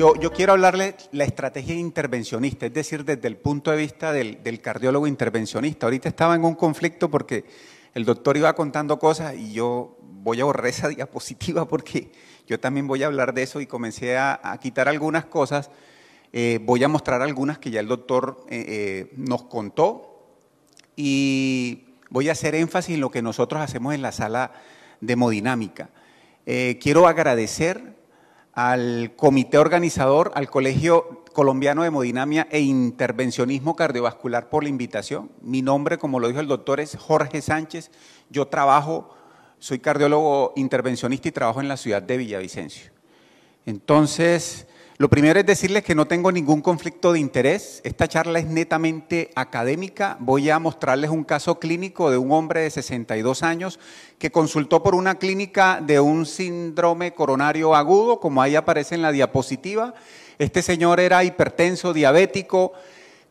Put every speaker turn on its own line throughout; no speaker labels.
Yo, quiero hablarle la estrategia intervencionista, es decir, desde el punto de vista del, cardiólogo intervencionista. Ahorita estaba en un conflicto porque el doctor iba contando cosas y yo voy a borrar esa diapositiva porque yo también voy a hablar de eso y comencé a, quitar algunas cosas. Eh, voy a mostrar algunas que ya el doctor eh, eh, nos contó y voy a hacer énfasis en lo que nosotros hacemos en la sala de hemodinámica. quiero agradecer al comité organizador, al Colegio Colombiano de Hemodinamia e Intervencionismo Cardiovascular por la invitación. Mi nombre, como lo dijo el doctor, es Jorge Sánchez. Yo trabajo, soy cardiólogo intervencionista y trabajo en la ciudad de Villavicencio. Entonces, lo primero es decirles que no tengo ningún conflicto de interés. Esta charla es netamente académica. Voy a mostrarles un caso clínico de un hombre de 62 años que consultó por una clínica de un síndrome coronario agudo, como ahí aparece en la diapositiva. Este señor era hipertenso, diabético,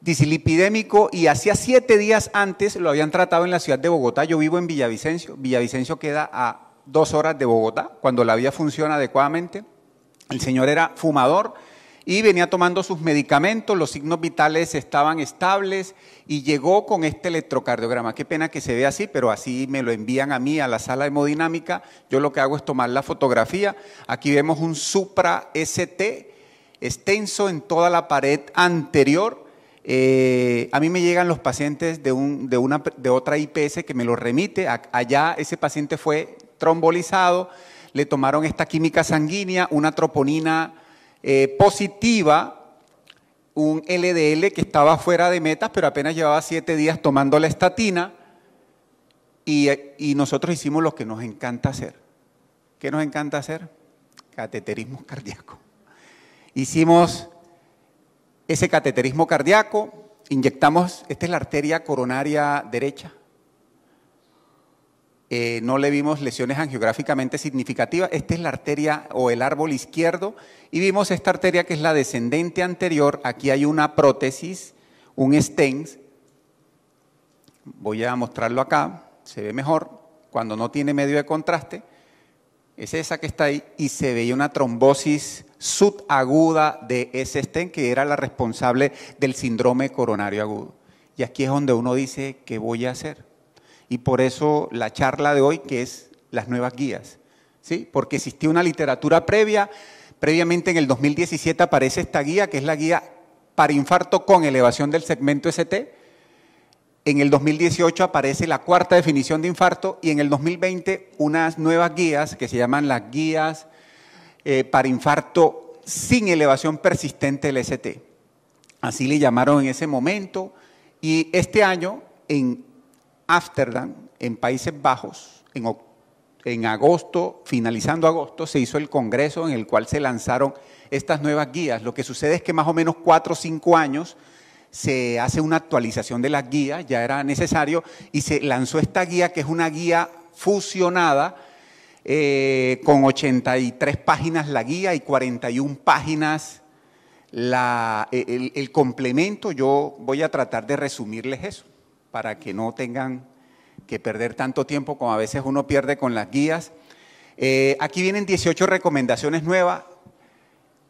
dislipidémico y hacía siete días antes lo habían tratado en la ciudad de Bogotá. Yo vivo en Villavicencio. Villavicencio queda a dos horas de Bogotá, cuando la vía funciona adecuadamente. El señor era fumador y venía tomando sus medicamentos, los signos vitales estaban estables y llegó con este electrocardiograma. Qué pena que se vea así, pero así me lo envían a mí a la sala hemodinámica. Yo lo que hago es tomar la fotografía. Aquí vemos un supra ST extenso en toda la pared anterior. Eh, a mí me llegan los pacientes de, un, de, una, de otra IPS que me lo remite. allá ese paciente fue trombolizado le tomaron esta química sanguínea, una troponina eh, positiva, un LDL que estaba fuera de metas, pero apenas llevaba siete días tomando la estatina, y, y nosotros hicimos lo que nos encanta hacer. ¿Qué nos encanta hacer? Cateterismo cardíaco. Hicimos ese cateterismo cardíaco, inyectamos, esta es la arteria coronaria derecha, eh, no le vimos lesiones angiográficamente significativas. Esta es la arteria o el árbol izquierdo y vimos esta arteria que es la descendente anterior. Aquí hay una prótesis, un stent. Voy a mostrarlo acá, se ve mejor cuando no tiene medio de contraste. Es esa que está ahí y se veía una trombosis subaguda de ese stent que era la responsable del síndrome coronario agudo. Y aquí es donde uno dice, ¿qué voy a hacer? y por eso la charla de hoy que es las nuevas guías, ¿sí? Porque existía una literatura previa, previamente en el 2017 aparece esta guía que es la guía para infarto con elevación del segmento ST. En el 2018 aparece la cuarta definición de infarto y en el 2020 unas nuevas guías que se llaman las guías eh, para infarto sin elevación persistente del ST. Así le llamaron en ese momento. Y este año, en Ámsterdam, en Países Bajos, en, agosto, finalizando agosto, se hizo el congreso en el cual se lanzaron estas nuevas guías. Lo que sucede es que más o menos cuatro o cinco años se hace una actualización de las guías, ya era necesario, y se lanzó esta guía que es una guía fusionada eh, con 83 páginas la guía y 41 páginas la, el complemento. Yo voy a tratar de resumirles eso para que no tengan que perder tanto tiempo como a veces uno pierde con las guías. Eh, aquí vienen 18 recomendaciones nuevas, 7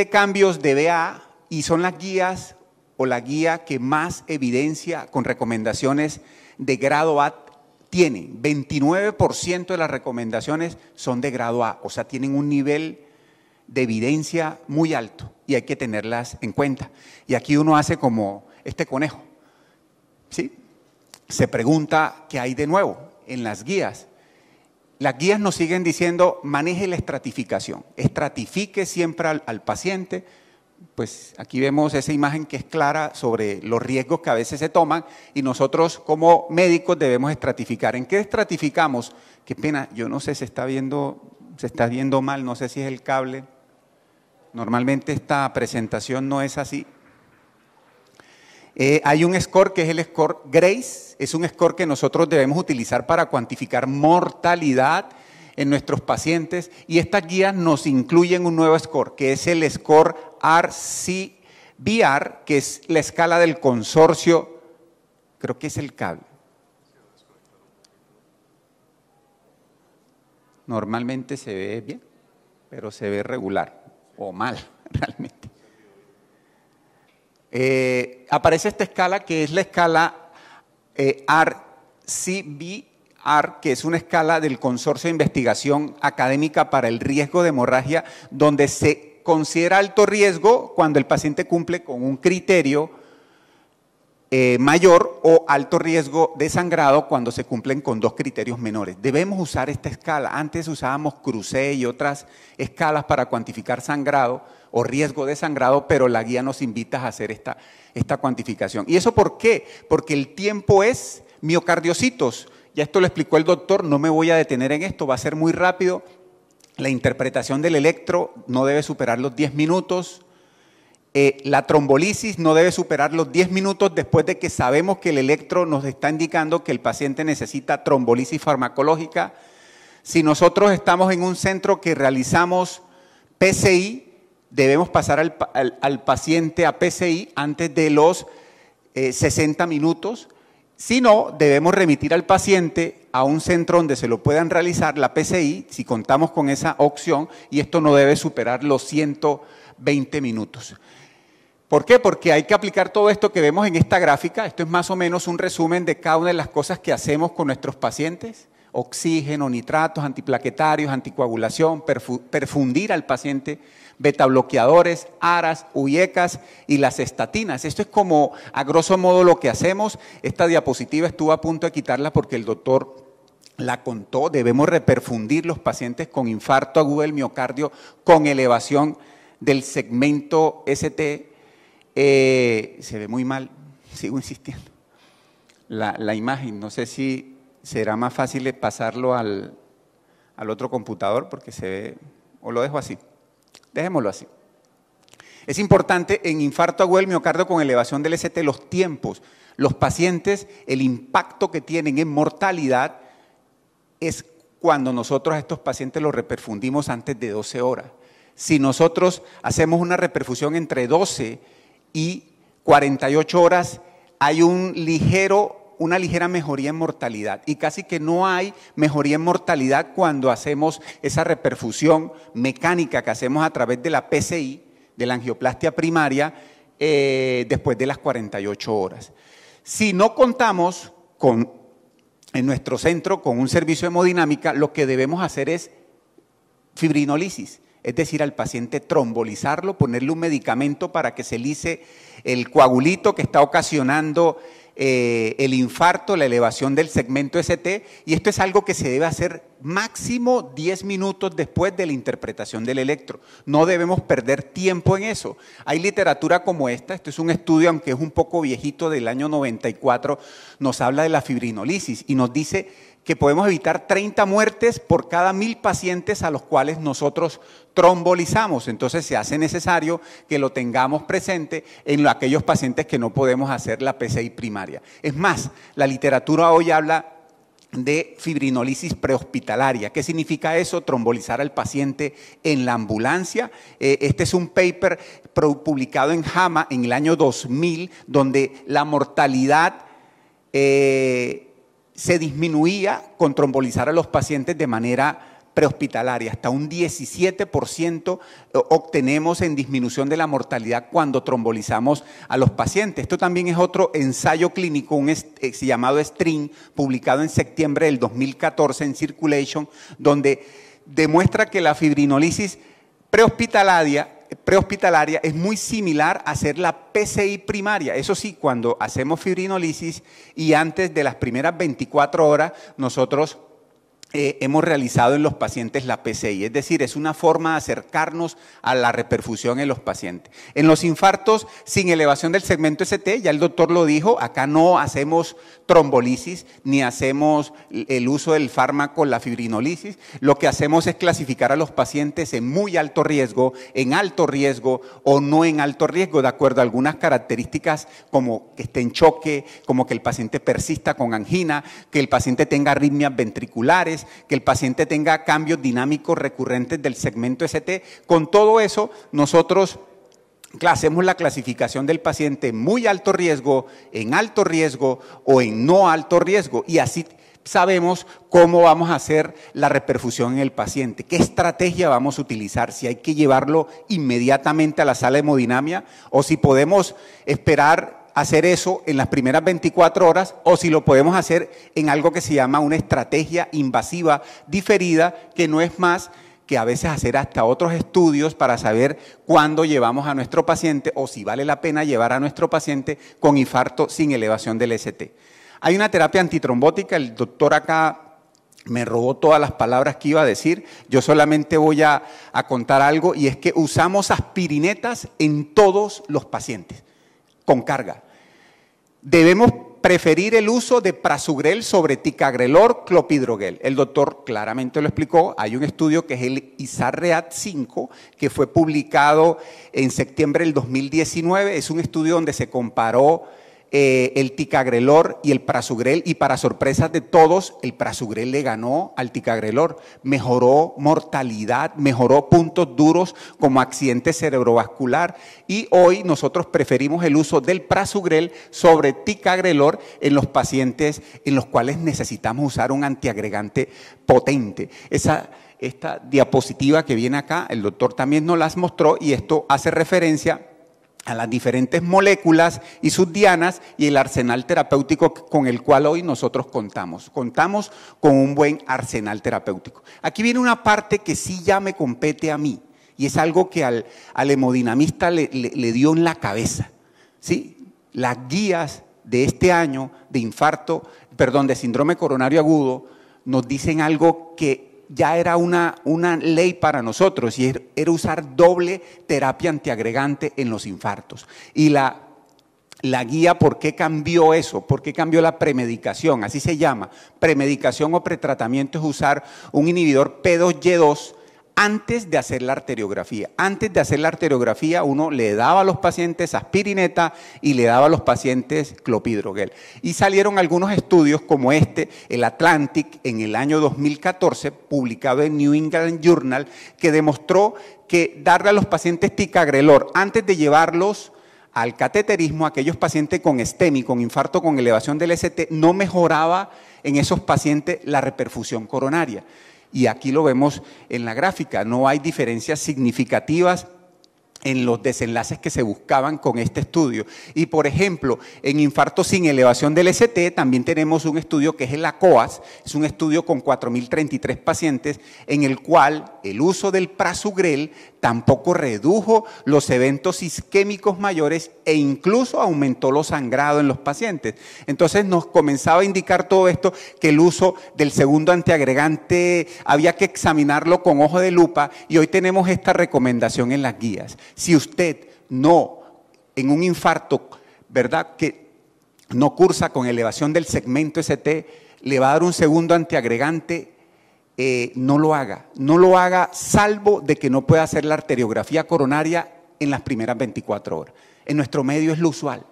eh, cambios de BA y son las guías o la guía que más evidencia con recomendaciones de grado A tiene. 29% de las recomendaciones son de grado A, o sea, tienen un nivel de evidencia muy alto y hay que tenerlas en cuenta. Y aquí uno hace como este conejo. ¿sí? se pregunta qué hay de nuevo en las guías. Las guías nos siguen diciendo, maneje la estratificación, estratifique siempre al, paciente. Pues aquí vemos esa imagen que es clara sobre los riesgos que a veces se toman y nosotros como médicos debemos estratificar. ¿En qué estratificamos? Qué pena, yo no sé, se está viendo, se está viendo mal, no sé si es el cable. Normalmente esta presentación no es así. Eh, hay un score que es el score GRACE, es un score que nosotros debemos utilizar para cuantificar mortalidad en nuestros pacientes y estas guías nos incluyen un nuevo score, que es el score RCBR, que es la escala del consorcio, creo que es el cable. Normalmente se ve bien, pero se ve regular o mal realmente. Eh, aparece esta escala que es la escala RCBR, eh, que es una escala del Consorcio de Investigación Académica para el Riesgo de Hemorragia, donde se considera alto riesgo cuando el paciente cumple con un criterio eh, mayor o alto riesgo de sangrado cuando se cumplen con dos criterios menores. Debemos usar esta escala. Antes usábamos CRUCE y otras escalas para cuantificar sangrado o riesgo de sangrado, pero la guía nos invita a hacer esta, esta cuantificación. ¿Y eso por qué? Porque el tiempo es miocardiocitos. Ya esto lo explicó el doctor, no me voy a detener en esto, va a ser muy rápido. La interpretación del electro no debe superar los 10 minutos. Eh, la trombolisis no debe superar los 10 minutos después de que sabemos que el electro nos está indicando que el paciente necesita trombolisis farmacológica. Si nosotros estamos en un centro que realizamos PCI, debemos pasar al, paciente a PCI antes de los 60 eh, minutos. Si no, debemos remitir al paciente a un centro donde se lo puedan realizar la PCI, si contamos con esa opción, y esto no debe superar los 120 minutos. ¿Por qué? Porque hay que aplicar todo esto que vemos en esta gráfica. Esto es más o menos un resumen de cada una de las cosas que hacemos con nuestros pacientes oxígeno, nitratos, antiplaquetarios, anticoagulación, perfundir al paciente, betabloqueadores, aras, uyecas y las estatinas. Esto es como, a grosso modo, lo que hacemos. Esta diapositiva estuvo a punto de quitarla porque el doctor la contó. Debemos reperfundir los pacientes con infarto agudo del miocardio con elevación del segmento ST. Eh, se ve muy mal, sigo insistiendo. la imagen, no sé si será más fácil pasarlo al, otro computador porque se ve, o lo dejo así, dejémoslo así. Es importante en infarto agudo del miocardio con elevación del ST los tiempos. Los pacientes, el impacto que tienen en mortalidad es cuando nosotros a estos pacientes los reperfundimos antes de 12 horas. Si nosotros hacemos una reperfusión entre 12 y 48 horas, hay un ligero una ligera mejoría en mortalidad y casi que no hay mejoría en mortalidad cuando hacemos esa reperfusión mecánica que hacemos a través de la PCI, de la angioplastia primaria, eh, después de las 48 horas. Si no contamos con, en nuestro centro con un servicio hemodinámica, lo que debemos hacer es fibrinolisis, es decir, al paciente trombolizarlo, ponerle un medicamento para que se lice el coagulito que está ocasionando eh, el infarto, la elevación del segmento ST, y esto es algo que se debe hacer máximo 10 minutos después de la interpretación del electro. No debemos perder tiempo en eso. Hay literatura como esta, esto es un estudio, aunque es un poco viejito, del año 94, nos habla de la fibrinolisis y nos dice que podemos evitar 30 muertes por cada mil pacientes a los cuales nosotros trombolizamos. Entonces se hace necesario que lo tengamos presente en aquellos pacientes que no podemos hacer la PCI primaria. Es más, la literatura hoy habla de fibrinolisis prehospitalaria. ¿Qué significa eso? Trombolizar al paciente en la ambulancia. Eh, este es un paper publicado en JAMA en el año 2000, donde la mortalidad... Eh, se disminuía con trombolizar a los pacientes de manera prehospitalaria. Hasta un 17% eh, obtenemos en disminución de la mortalidad cuando trombolizamos a los pacientes. Esto también es otro ensayo clínico un eh, llamado STRING, publicado en septiembre del 2014 en Circulation, donde demuestra que la fibrinolisis prehospitalaria prehospitalaria es muy similar a hacer la PCI primaria. Eso sí, cuando hacemos fibrinolisis y antes de las primeras 24 horas nosotros eh, hemos realizado en los pacientes la PCI, es decir, es una forma de acercarnos a la reperfusión en los pacientes. En los infartos sin elevación del segmento ST, ya el doctor lo dijo, acá no hacemos trombolisis ni hacemos el uso del fármaco, la fibrinolisis, lo que hacemos es clasificar a los pacientes en muy alto riesgo, en alto riesgo o no en alto riesgo, de acuerdo a algunas características como que esté en choque, como que el paciente persista con angina, que el paciente tenga arritmias ventriculares, que el paciente tenga cambios dinámicos recurrentes del segmento ST. Con todo eso, nosotros hacemos la clasificación del paciente en muy alto riesgo, en alto riesgo o en no alto riesgo. Y así sabemos cómo vamos a hacer la reperfusión en el paciente, qué estrategia vamos a utilizar, si hay que llevarlo inmediatamente a la sala de hemodinamia o si podemos esperar hacer eso en las primeras 24 horas o si lo podemos hacer en algo que se llama una estrategia invasiva diferida, que no es más que a veces hacer hasta otros estudios para saber cuándo llevamos a nuestro paciente o si vale la pena llevar a nuestro paciente con infarto sin elevación del ST. Hay una terapia antitrombótica, el doctor acá me robó todas las palabras que iba a decir, yo solamente voy a, contar algo y es que usamos aspirinetas en todos los pacientes con carga. Debemos preferir el uso de prasugrel sobre ticagrelor clopidrogel. El doctor claramente lo explicó. Hay un estudio que es el ISARREAT 5, que fue publicado en septiembre del 2019. Es un estudio donde se comparó eh, el Ticagrelor y el Prasugrel, y para sorpresa de todos, el Prasugrel le ganó al Ticagrelor. Mejoró mortalidad, mejoró puntos duros como accidente cerebrovascular, y hoy nosotros preferimos el uso del Prasugrel sobre Ticagrelor en los pacientes en los cuales necesitamos usar un antiagregante potente. Esa, esta diapositiva que viene acá, el doctor también nos las mostró, y esto hace referencia a las diferentes moléculas y sus dianas y el arsenal terapéutico con el cual hoy nosotros contamos. Contamos con un buen arsenal terapéutico. Aquí viene una parte que sí ya me compete a mí y es algo que al, hemodinamista le, dio en la cabeza. ¿sí? Las guías de este año de infarto, perdón, de síndrome coronario agudo, nos dicen algo que ya era una, ley para nosotros y er, era usar doble terapia antiagregante en los infartos. Y la la guía por qué cambió eso, por qué cambió la premedicación, así se llama. Premedicación o pretratamiento es usar un inhibidor P2Y2 antes de hacer la arteriografía. Antes de hacer la arteriografía, uno le daba a los pacientes aspirineta y le daba a los pacientes clopidrogel. Y salieron algunos estudios como este, el Atlantic, en el año 2014, publicado en New England Journal, que demostró que darle a los pacientes ticagrelor antes de llevarlos al cateterismo, aquellos pacientes con estémico, con infarto con elevación del ST, no mejoraba en esos pacientes la reperfusión coronaria. Y aquí lo vemos en la gráfica, no hay diferencias significativas en los desenlaces que se buscaban con este estudio. Y por ejemplo, en infarto sin elevación del ST también tenemos un estudio que es el ACOAS, es un estudio con 4.033 pacientes en el cual el uso del prasugrel tampoco redujo los eventos isquémicos mayores e incluso aumentó lo sangrado en los pacientes. Entonces nos comenzaba a indicar todo esto que el uso del segundo antiagregante había que examinarlo con ojo de lupa y hoy tenemos esta recomendación en las guías. Si usted no, en un infarto, ¿verdad? Que no cursa con elevación del segmento ST, le va a dar un segundo antiagregante, eh, no lo haga. No lo haga salvo de que no pueda hacer la arteriografía coronaria en las primeras 24 horas. En nuestro medio es lo usual.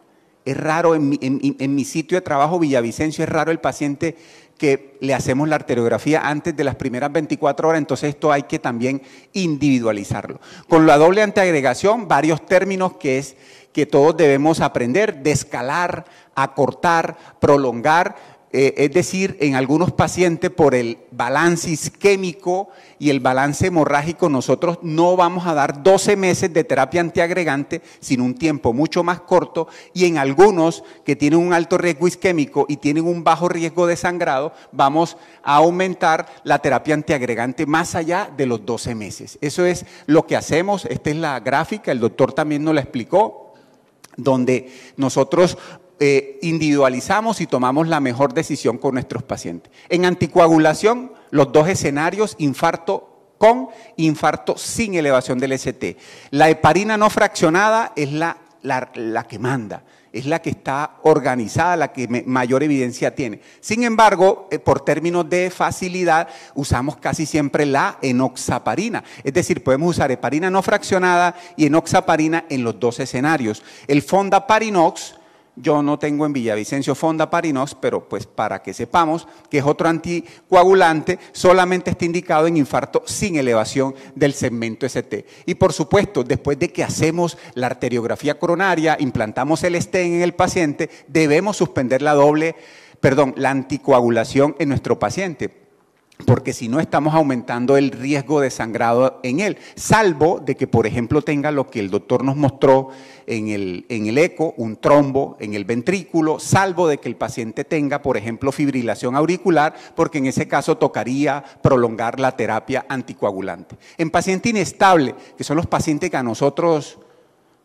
Es raro, en mi sitio de trabajo, Villavicencio, es raro el paciente que le hacemos la arteriografía antes de las primeras 24 horas, entonces esto hay que también individualizarlo. Con la doble anteagregación, varios términos que es que todos debemos aprender, descalar, acortar, prolongar, eh, es decir, en algunos pacientes por el balance isquémico y el balance hemorrágico, nosotros no vamos a dar 12 meses de terapia antiagregante, sino un tiempo mucho más corto, y en algunos que tienen un alto riesgo isquémico y tienen un bajo riesgo de sangrado, vamos a aumentar la terapia antiagregante más allá de los 12 meses. Eso es lo que hacemos, esta es la gráfica, el doctor también nos la explicó donde nosotros eh, individualizamos y tomamos la mejor decisión con nuestros pacientes. En anticoagulación, los dos escenarios, infarto con, infarto sin elevación del ST. La heparina no fraccionada es la, que manda, es la que está organizada, la que mayor evidencia tiene. Sin embargo, eh, por términos de facilidad, usamos casi siempre la enoxaparina. Es decir, podemos usar heparina no fraccionada y enoxaparina en los dos escenarios. El Parinox... Yo no tengo en Villavicencio Fonda Parinos, pero pues para que sepamos que es otro anticoagulante, solamente está indicado en infarto sin elevación del segmento ST. Y por supuesto, después de que hacemos la arteriografía coronaria, implantamos el estén en el paciente, debemos suspender la doble, perdón, la anticoagulación en nuestro paciente porque si no estamos aumentando el riesgo de sangrado en él, salvo de que, por ejemplo, tenga lo que el doctor nos mostró en el, eco, un trombo en el ventrículo, salvo de que el paciente tenga, por ejemplo, fibrilación auricular, porque en ese caso tocaría prolongar la terapia anticoagulante. En paciente inestable, que son los pacientes que a nosotros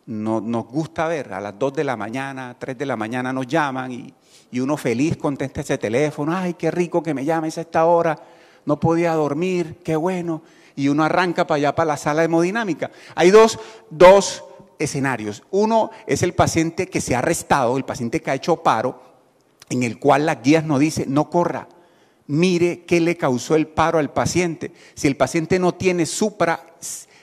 nos gusta ver, a las 2 de la mañana, 3 de la mañana nos llaman y, y uno feliz contesta ese teléfono, ay, qué rico que me llames a esta hora no podía dormir, qué bueno. Y uno arranca para allá, para la sala hemodinámica. Hay dos, dos escenarios. Uno es el paciente que se ha arrestado, el paciente que ha hecho paro, en el cual las guías nos dicen, no corra, mire qué le causó el paro al paciente. Si el paciente no tiene supra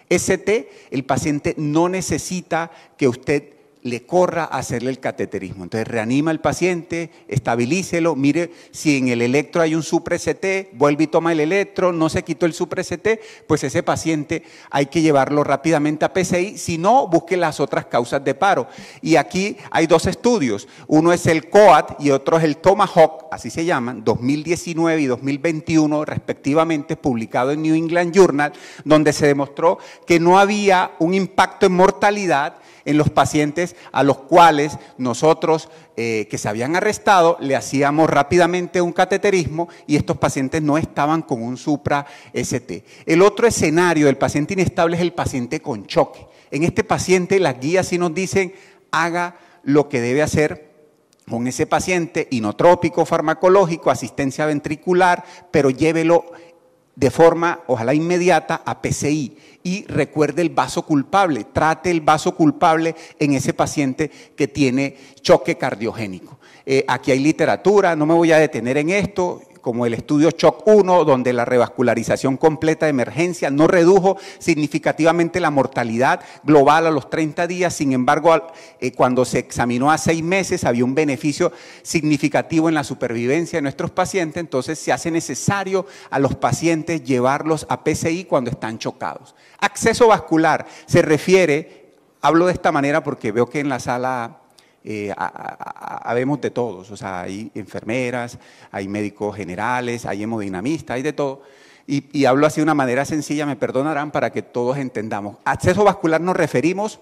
ST, el paciente no necesita que usted le corra a hacerle el cateterismo. Entonces reanima al paciente, estabilícelo, mire si en el electro hay un supre-CT, vuelve y toma el electro, no se quitó el supre-CT, pues ese paciente hay que llevarlo rápidamente a PCI, si no, busque las otras causas de paro. Y aquí hay dos estudios, uno es el COAT y otro es el Tomahawk, así se llaman, 2019 y 2021 respectivamente, publicado en New England Journal, donde se demostró que no había un impacto en mortalidad en los pacientes a los cuales nosotros eh, que se habían arrestado le hacíamos rápidamente un cateterismo y estos pacientes no estaban con un supra ST. El otro escenario del paciente inestable es el paciente con choque. En este paciente las guías sí nos dicen haga lo que debe hacer con ese paciente inotrópico farmacológico, asistencia ventricular, pero llévelo de forma, ojalá inmediata, a PCI y recuerde el vaso culpable, trate el vaso culpable en ese paciente que tiene choque cardiogénico. Eh, aquí hay literatura, no me voy a detener en esto, como el estudio choc 1, donde la revascularización completa de emergencia no redujo significativamente la mortalidad global a los 30 días, sin embargo, eh, cuando se examinó a seis meses había un beneficio significativo en la supervivencia de nuestros pacientes, entonces se hace necesario a los pacientes llevarlos a PCI cuando están chocados. Acceso vascular se refiere, hablo de esta manera porque veo que en la sala eh, habemos de todos, o sea, hay enfermeras, hay médicos generales, hay hemodinamistas, hay de todo. Y, hablo así de una manera sencilla, me perdonarán, para que todos entendamos. Acceso vascular nos referimos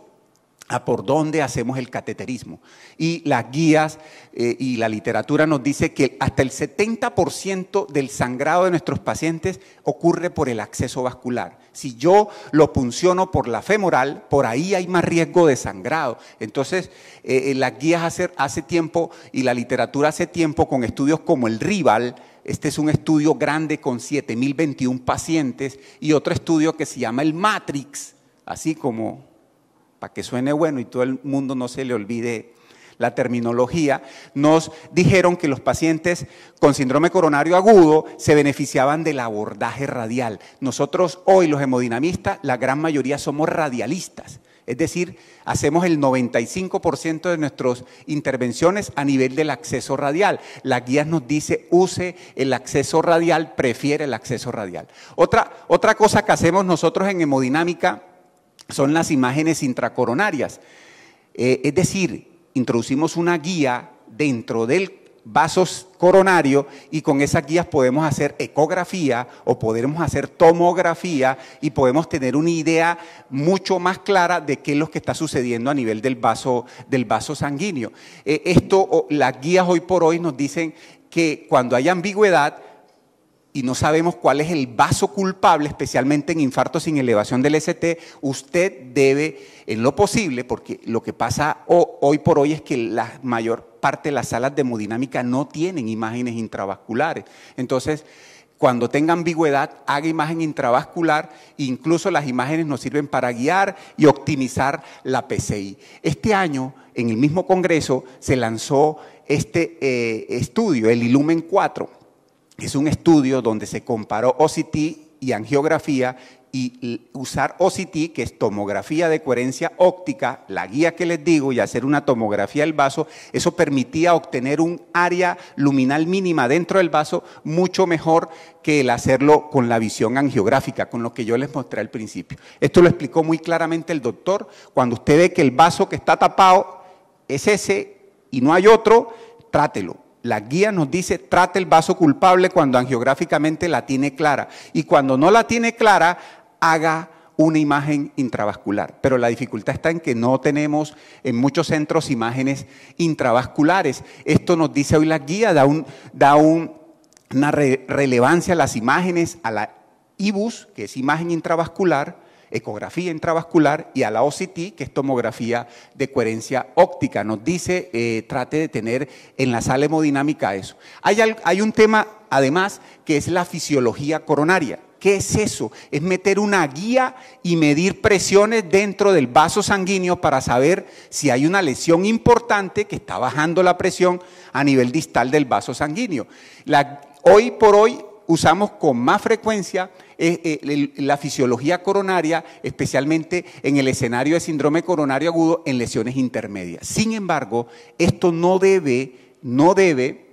a por dónde hacemos el cateterismo. Y las guías eh, y la literatura nos dice que hasta el 70% del sangrado de nuestros pacientes ocurre por el acceso vascular. Si yo lo punciono por la femoral, por ahí hay más riesgo de sangrado. Entonces, eh, eh, las guías hace, hace tiempo y la literatura hace tiempo con estudios como el Rival, este es un estudio grande con 7.021 pacientes y otro estudio que se llama el Matrix, así como para que suene bueno y todo el mundo no se le olvide la terminología, nos dijeron que los pacientes con síndrome coronario agudo se beneficiaban del abordaje radial. Nosotros hoy los hemodinamistas, la gran mayoría somos radialistas. Es decir, hacemos el 95% de nuestras intervenciones a nivel del acceso radial. La guía nos dice, use el acceso radial, prefiere el acceso radial. Otra, otra cosa que hacemos nosotros en hemodinámica son las imágenes intracoronarias. Eh, es decir, introducimos una guía dentro del vaso coronario y con esas guías podemos hacer ecografía o podemos hacer tomografía y podemos tener una idea mucho más clara de qué es lo que está sucediendo a nivel del vaso, del vaso sanguíneo. Eh, esto, las guías hoy por hoy nos dicen que cuando hay ambigüedad, y no sabemos cuál es el vaso culpable, especialmente en infartos sin elevación del ST, usted debe, en lo posible, porque lo que pasa hoy por hoy es que la mayor parte de las salas de hemodinámica no tienen imágenes intravasculares. Entonces, cuando tenga ambigüedad, haga imagen intravascular, incluso las imágenes nos sirven para guiar y optimizar la PCI. Este año, en el mismo Congreso, se lanzó este eh, estudio, el Ilumen 4 es un estudio donde se comparó OCT y angiografía y usar OCT, que es tomografía de coherencia óptica, la guía que les digo, y hacer una tomografía del vaso, eso permitía obtener un área luminal mínima dentro del vaso mucho mejor que el hacerlo con la visión angiográfica, con lo que yo les mostré al principio. Esto lo explicó muy claramente el doctor. Cuando usted ve que el vaso que está tapado es ese y no hay otro, trátelo la guía nos dice, trate el vaso culpable cuando angiográficamente la tiene clara. Y cuando no la tiene clara, haga una imagen intravascular. Pero la dificultad está en que no tenemos en muchos centros imágenes intravasculares. Esto nos dice hoy la guía, da, una relevancia a las imágenes, a la IBUS, que es imagen intravascular, ecografía intravascular y a la OCT, que es tomografía de coherencia óptica. Nos dice, eh, trate de tener en la sala hemodinámica eso. Hay, un tema, además, que es la fisiología coronaria. ¿Qué es eso? Es meter una guía y medir presiones dentro del vaso sanguíneo para saber si hay una lesión importante que está bajando la presión a nivel distal del vaso sanguíneo. hoy por hoy usamos con más frecuencia eh, la fisiología coronaria, especialmente en el escenario de síndrome coronario agudo en lesiones intermedias. Sin embargo, esto no debe, no debe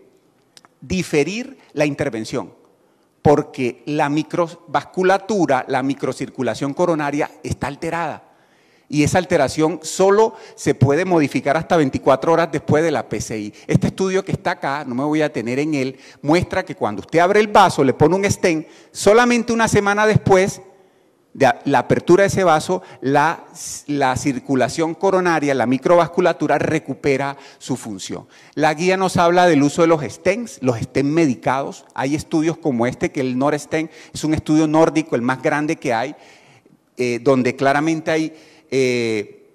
diferir la intervención, porque la microvasculatura, la microcirculación coronaria está alterada. Y esa alteración solo se puede modificar hasta 24 horas después de la PCI. Este estudio que está acá, no me voy a tener en él, muestra que cuando usted abre el vaso, le pone un stent, solamente una semana después de la apertura de ese vaso, la, circulación coronaria, la microvasculatura recupera su función. La guía nos habla del uso de los stents, los stents medicados. Hay estudios como este, que el NorStent es un estudio nórdico, el más grande que hay, eh, donde claramente hay eh,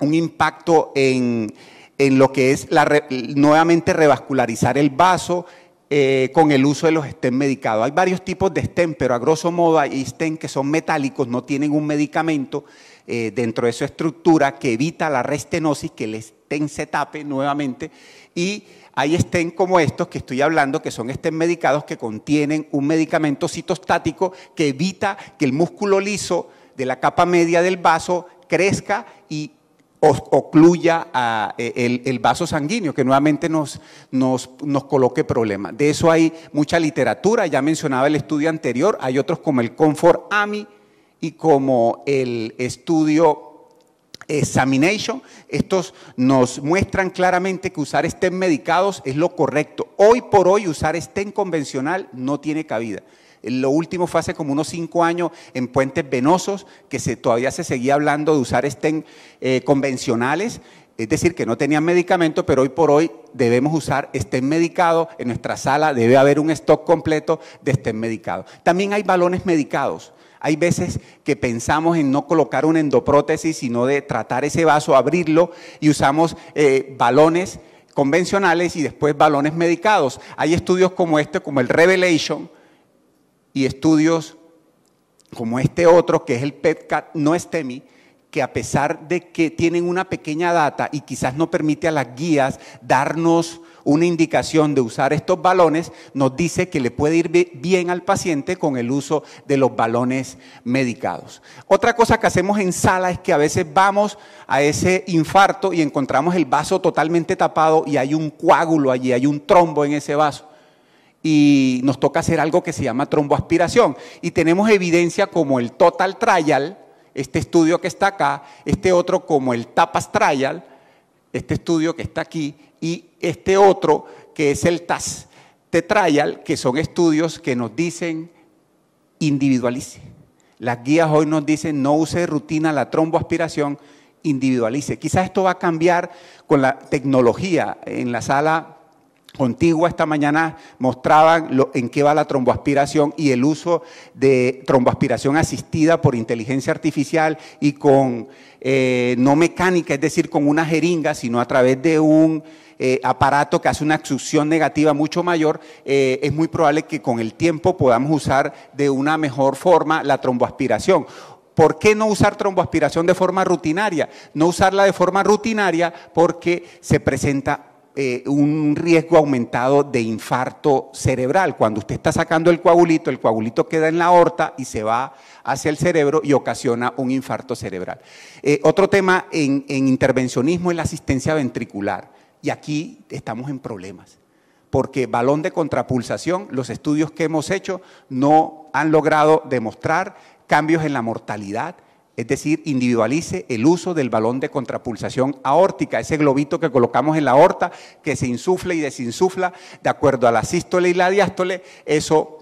un impacto en, lo que es la, nuevamente revascularizar el vaso eh, con el uso de los estén medicados. Hay varios tipos de estén, pero a grosso modo hay estén que son metálicos, no tienen un medicamento eh, dentro de su estructura que evita la restenosis, que el estén se tape nuevamente y hay estén como estos que estoy hablando, que son estén medicados que contienen un medicamento citostático que evita que el músculo liso de la capa media del vaso crezca y ocluya eh, el, vaso sanguíneo, que nuevamente nos, coloque problemas. De eso hay mucha literatura, ya mencionaba el estudio anterior, hay otros como el Comfort AMI y como el estudio eh, Examination, estos nos muestran claramente que usar estén medicados es lo correcto. Hoy por hoy usar estén convencional no tiene cabida. Lo último fue hace como unos cinco años en Puentes Venosos, que se, todavía se seguía hablando de usar estén eh, convencionales, es decir, que no tenían medicamento, pero hoy por hoy debemos usar estén medicado. En nuestra sala debe haber un stock completo de estén medicado. También hay balones medicados. Hay veces que pensamos en no colocar una endoprótesis, sino de tratar ese vaso, abrirlo y usamos eh, balones convencionales y después balones medicados. Hay estudios como este, como el Revelation, y estudios como este otro, que es el PETCAT no STEMI, que a pesar de que tienen una pequeña data y quizás no permite a las guías darnos una indicación de usar estos balones, nos dice que le puede ir bien al paciente con el uso de los balones medicados. Otra cosa que hacemos en sala es que a veces vamos a ese infarto y encontramos el vaso totalmente tapado y hay un coágulo allí, hay un trombo en ese vaso y nos toca hacer algo que se llama tromboaspiración. Y tenemos evidencia como el Total Trial, este estudio que está acá, este otro como el Tapas Trial, este estudio que está aquí, y este otro que es el TAS Trial, que son estudios que nos dicen individualice. Las guías hoy nos dicen no use rutina la tromboaspiración, individualice. Quizás esto va a cambiar con la tecnología en la sala contigua esta mañana mostraban lo, en qué va la tromboaspiración y el uso de tromboaspiración asistida por inteligencia artificial y con eh, no mecánica, es decir, con una jeringa, sino a través de un eh, aparato que hace una succión negativa mucho mayor, eh, es muy probable que con el tiempo podamos usar de una mejor forma la tromboaspiración. ¿Por qué no usar tromboaspiración de forma rutinaria? No usarla de forma rutinaria porque se presenta eh, un riesgo aumentado de infarto cerebral. Cuando usted está sacando el coagulito, el coagulito queda en la aorta y se va hacia el cerebro y ocasiona un infarto cerebral. Eh, otro tema en intervencionismo es la asistencia ventricular. Y aquí estamos en problemas, porque balón de contrapulsación, los estudios que hemos hecho no han logrado demostrar cambios en la mortalidad, es decir, individualice el uso del balón de contrapulsación aórtica, ese globito que colocamos en la aorta, que se insufla y desinsufla de acuerdo a la sístole y la diástole, eso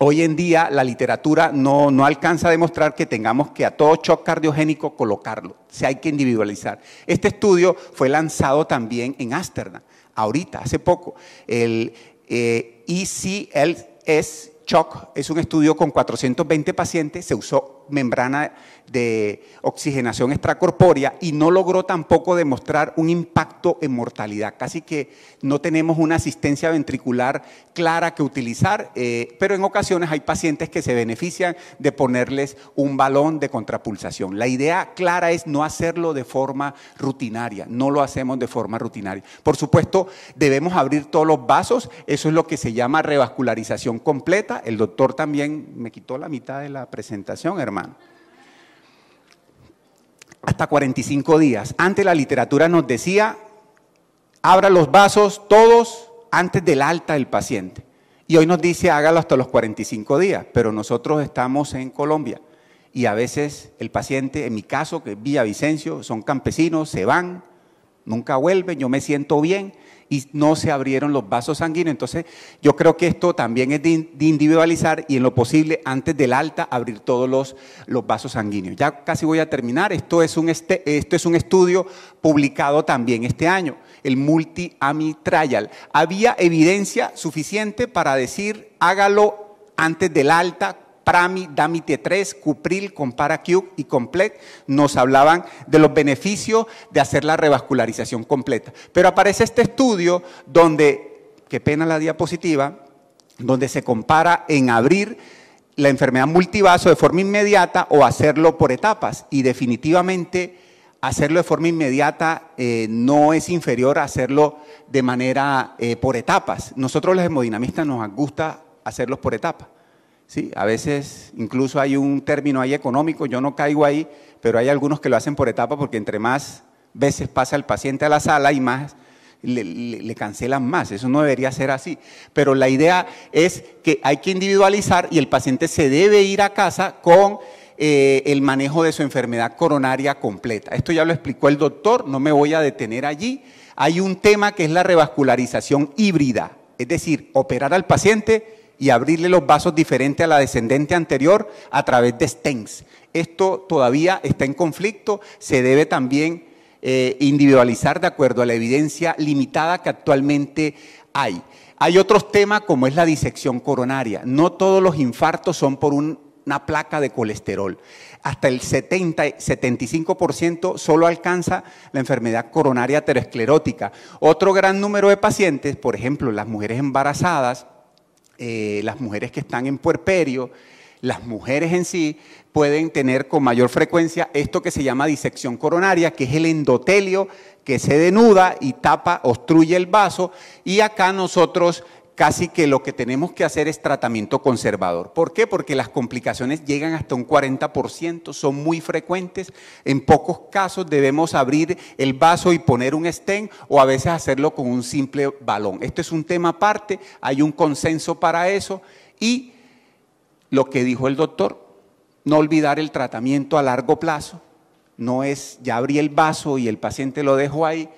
Hoy en día la literatura no, alcanza a demostrar que tengamos que a todo shock cardiogénico colocarlo, se hay que individualizar. Este estudio fue lanzado también en Asterna, ahorita, hace poco. El ECLS eh, e Shock es un estudio con 420 pacientes, se usó membrana de oxigenación extracorpórea y no logró tampoco demostrar un impacto en mortalidad. Casi que no tenemos una asistencia ventricular clara que utilizar, eh, pero en ocasiones hay pacientes que se benefician de ponerles un balón de contrapulsación. La idea clara es no hacerlo de forma rutinaria, no lo hacemos de forma rutinaria. Por supuesto, debemos abrir todos los vasos, eso es lo que se llama revascularización completa. El doctor también me quitó la mitad de la presentación, hermano. Hasta 45 días. Antes la literatura nos decía, abra los vasos todos antes del alta del paciente. Y hoy nos dice, hágalo hasta los 45 días. Pero nosotros estamos en Colombia. Y a veces el paciente, en mi caso, que es Vicencio, son campesinos, se van, nunca vuelven, yo me siento bien y no se abrieron los vasos sanguíneos. Entonces, yo creo que esto también es de, individualizar y en lo posible, antes del alta, abrir todos los, los vasos sanguíneos. Ya casi voy a terminar. Esto es, un este, esto es un estudio publicado también este año, el Multi-AMI Trial. Había evidencia suficiente para decir, hágalo antes del alta PRAMI, DAMI T3, CUPRIL, ComparaQ y COMPLET nos hablaban de los beneficios de hacer la revascularización completa. Pero aparece este estudio donde, qué pena la diapositiva, donde se compara en abrir la enfermedad multivaso de forma inmediata o hacerlo por etapas. Y definitivamente hacerlo de forma inmediata eh, no es inferior a hacerlo de manera eh, por etapas. Nosotros los hemodinamistas nos gusta hacerlos por etapas. ¿sí? A veces incluso hay un término ahí económico, yo no caigo ahí, pero hay algunos que lo hacen por etapa porque entre más veces pasa el paciente a la sala y más le, cancelan más. Eso no debería ser así. Pero la idea es que hay que individualizar y el paciente se debe ir a casa con eh, el manejo de su enfermedad coronaria completa. Esto ya lo explicó el doctor, no me voy a detener allí. Hay un tema que es la revascularización híbrida, es decir, operar al paciente y abrirle los vasos diferentes a la descendente anterior a través de stents. Esto todavía está en conflicto, se debe también eh, individualizar de acuerdo a la evidencia limitada que actualmente hay. Hay otros temas como es la disección coronaria. No todos los infartos son por una placa de colesterol. Hasta el 70, 75% solo alcanza la enfermedad coronaria aterosclerótica. Otro gran número de pacientes, por ejemplo, las mujeres embarazadas, eh, las mujeres que están en puerperio, las mujeres en sí pueden tener con mayor frecuencia esto que se llama disección coronaria, que es el endotelio que se denuda y tapa, obstruye el vaso. Y acá nosotros casi que lo que tenemos que hacer es tratamiento conservador. ¿Por qué? Porque las complicaciones llegan hasta un 40%, son muy frecuentes. En pocos casos debemos abrir el vaso y poner un stent o a veces hacerlo con un simple balón. Esto es un tema aparte, hay un consenso para eso y lo que dijo el doctor, no olvidar el tratamiento a largo plazo. No es, ya abrí el vaso y el paciente lo dejo ahí,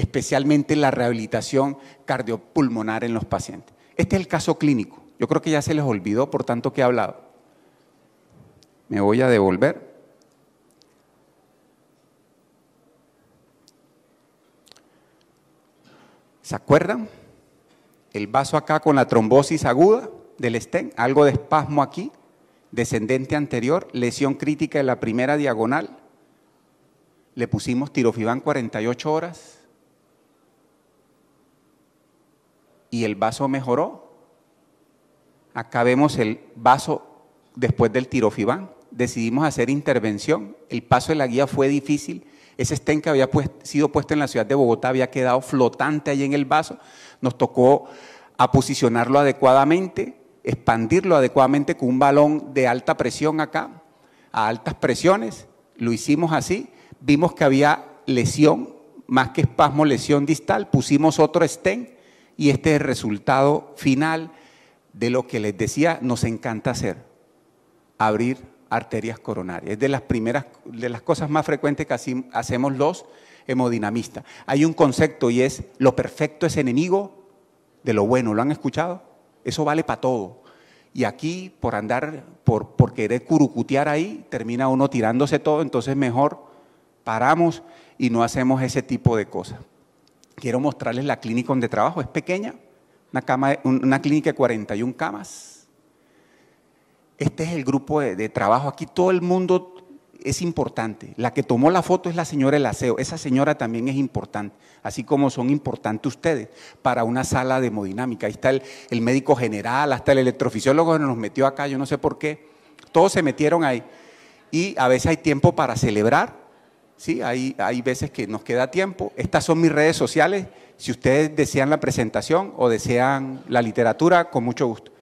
especialmente la rehabilitación cardiopulmonar en los pacientes. Este es el caso clínico. Yo creo que ya se les olvidó por tanto que he hablado. Me voy a devolver. ¿Se acuerdan? El vaso acá con la trombosis aguda del estén, algo de espasmo aquí, descendente anterior, lesión crítica en la primera diagonal. Le pusimos tirofibán 48 horas, y el vaso mejoró. Acá vemos el vaso después del tirofibán. Decidimos hacer intervención. El paso de la guía fue difícil. Ese estén que había sido puesto en la ciudad de Bogotá había quedado flotante ahí en el vaso. Nos tocó a posicionarlo adecuadamente, expandirlo adecuadamente con un balón de alta presión acá, a altas presiones. Lo hicimos así. Vimos que había lesión, más que espasmo, lesión distal. Pusimos otro estén y este es el resultado final de lo que les decía, nos encanta hacer, abrir arterias coronarias. Es de las primeras, de las cosas más frecuentes que hacemos los hemodinamistas. Hay un concepto y es, lo perfecto es enemigo de lo bueno. ¿Lo han escuchado? Eso vale para todo. Y aquí, por andar, por, por querer curucutear ahí, termina uno tirándose todo, entonces mejor paramos y no hacemos ese tipo de cosas quiero mostrarles la clínica donde trabajo. Es pequeña, una, cama, una clínica de 41 camas. Este es el grupo de, trabajo. Aquí todo el mundo es importante. La que tomó la foto es la señora del aseo. Esa señora también es importante, así como son importantes ustedes para una sala de hemodinámica. Ahí está el, el médico general, hasta el electrofisiólogo que nos metió acá, yo no sé por qué. Todos se metieron ahí. Y a veces hay tiempo para celebrar ¿sí? Hay, hay veces que nos queda tiempo. Estas son mis redes sociales. Si ustedes desean la presentación o desean la literatura, con mucho gusto.